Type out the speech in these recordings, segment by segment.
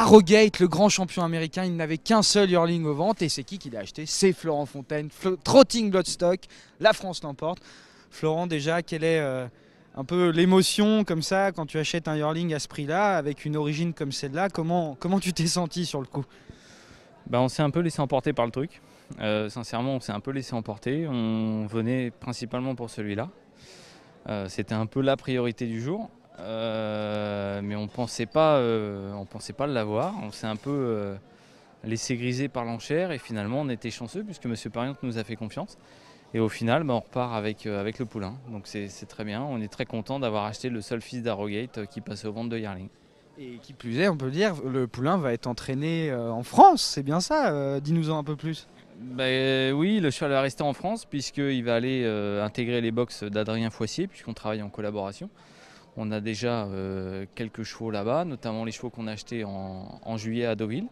Arrogate, le grand champion américain, il n'avait qu'un seul yearling aux ventes. Et c'est qui qui l'a acheté C'est Florent Fontaine, Trotting Bloodstock. La France l'emporte. Florent, déjà, quelle est euh, un peu l'émotion comme ça quand tu achètes un yearling à ce prix-là, avec une origine comme celle-là comment, comment tu t'es senti sur le coup bah, On s'est un peu laissé emporter par le truc. Euh, sincèrement, on s'est un peu laissé emporter. On venait principalement pour celui-là. Euh, c'était un peu la priorité du jour. Euh, mais on pensait pas, euh, on pensait pas l'avoir. On s'est un peu euh, laissé griser par l'enchère et finalement on était chanceux puisque Monsieur Pariente nous a fait confiance. Et au final, bah, on repart avec, avec le poulain. Donc c'est très bien. On est très content d'avoir acheté le seul fils d'Arrogate qui passe aux ventes de Yarling. Et qui plus est, on peut dire, le poulain va être entraîné en France. C'est bien ça. Dis-nous-en un peu plus. Ben, oui, le cheval va rester en France puisqu'il va aller intégrer les box d'Adrien Foissier puisqu'on travaille en collaboration. On a déjà euh, quelques chevaux là-bas, notamment les chevaux qu'on a achetés en, juillet à Deauville.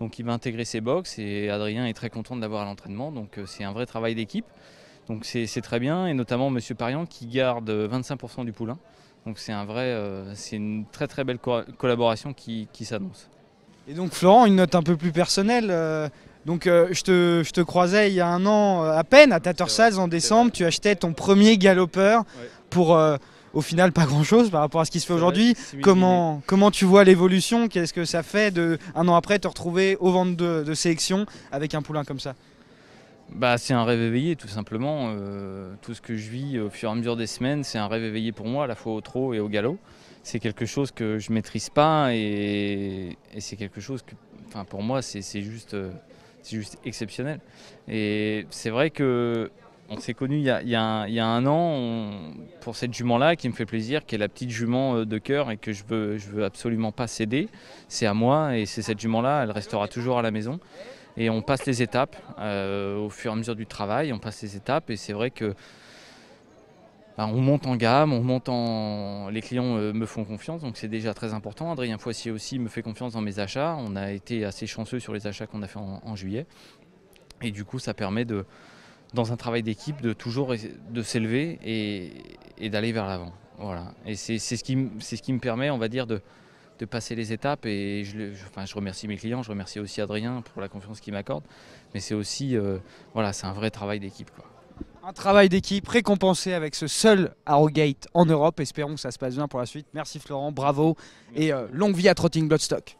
Donc il va intégrer ses box et Adrien est très content de l'avoir à l'entraînement. Donc euh, c'est un vrai travail d'équipe. Donc c'est très bien et notamment M. Parian qui garde 25% euh, du poulain. Donc c'est un vrai, c'est une très très belle collaboration qui, s'annonce. Et donc Florent, une note un peu plus personnelle. donc je, te, croisais il y a un an à peine à Tattersall's en décembre, tu achetais ton premier galopeur pour au final pas grand-chose par rapport à ce qui se fait aujourd'hui. Comment, comment tu vois l'évolution Qu'est-ce que ça fait de un an après te retrouver au ventre de, sélection avec un poulain comme ça bah, c'est un rêve éveillé tout simplement. Euh, tout ce que je vis au fur et à mesure des semaines, c'est un rêve éveillé pour moi, à la fois au trot et au galop. C'est quelque chose que je maîtrise pas et, c'est quelque chose que, pour moi, c'est juste, euh, juste exceptionnel. Et c'est vrai que on s'est connus il y, a, un, an pour cette jument-là qui me fait plaisir, qui est la petite jument euh, de cœur et que je veux, veux absolument pas céder. C'est à moi et c'est cette jument-là, elle restera toujours à la maison. Et on passe les étapes euh, au fur et à mesure du travail, on passe les étapes et c'est vrai que ben, on monte en gamme, on monte en... les clients euh, me font confiance, donc c'est déjà très important. Adrien Poissy aussi me fait confiance dans mes achats. On a été assez chanceux sur les achats qu'on a fait en juillet. Et du coup, ça permet de, dans un travail d'équipe de toujours de s'élever et, d'aller vers l'avant. Voilà. Et c'est ce, qui, ce qui me permet, on va dire, de, passer les étapes. Et je, remercie mes clients, je remercie aussi Adrien pour la confiance qu'il m'accorde. Mais c'est aussi, euh, voilà, c'est un vrai travail d'équipe. Un travail d'équipe récompensé avec ce seul Arrowgate en Europe. Espérons que ça se passe bien pour la suite. Merci Florent, bravo et euh, longue vie à Trotting Bloodstock.